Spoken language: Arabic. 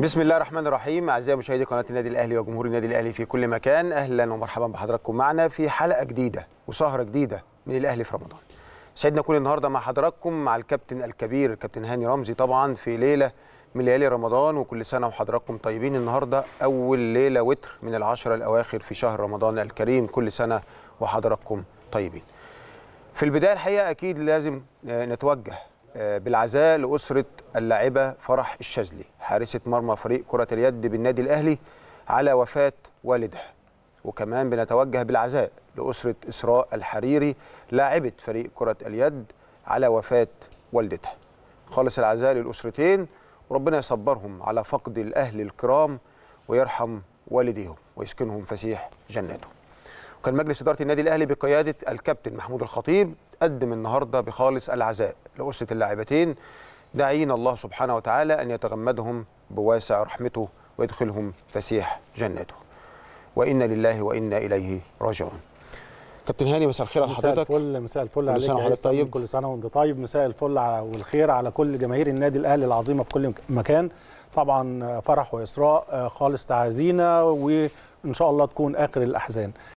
بسم الله الرحمن الرحيم اعزائي مشاهدي قناه النادي الاهلي وجمهور النادي الاهلي في كل مكان اهلا ومرحبا بحضراتكم معنا في حلقه جديده وسهره جديده من الاهلي في رمضان سعدنا كل النهارده مع حضراتكم مع الكابتن الكبير الكابتن هاني رمزي طبعا في ليله من ليالي رمضان وكل سنه وحضراتكم طيبين النهارده اول ليله وتر من العشره الاواخر في شهر رمضان الكريم كل سنه وحضراتكم طيبين في البدايه الحقيقه اكيد لازم آه، نتوجه بالعزاء لأسرة اللاعبة فرح الشاذلي حارسة مرمى فريق كرة اليد بالنادي الأهلي على وفاة والدها وكمان بنتوجه بالعزاء لأسرة إسراء الحريري لاعبة فريق كرة اليد على وفاة والدتها خالص العزاء للأسرتين وربنا يصبرهم على فقد الأهل الكرام ويرحم والديهم ويسكنهم فسيح جناته وكان مجلس إدارة النادي الأهلي بقيادة الكابتن محمود الخطيب قدم النهارده بخالص العزاء لأسرة اللاعبتين داعين الله سبحانه وتعالى أن يتغمدهم بواسع رحمته ويدخلهم فسيح جنته وإنا لله وإنا إليه راجعون كابتن هاني مساء الخير على حضرتك مساء الفل مساء الفل عليك مساء الفل طيب كل سنه وانت طيب مساء الفل والخير على كل جماهير النادي الاهلي العظيمه في كل مكان طبعا فرح واسراء آه، خالص تعازينا وان شاء الله تكون اخر الاحزان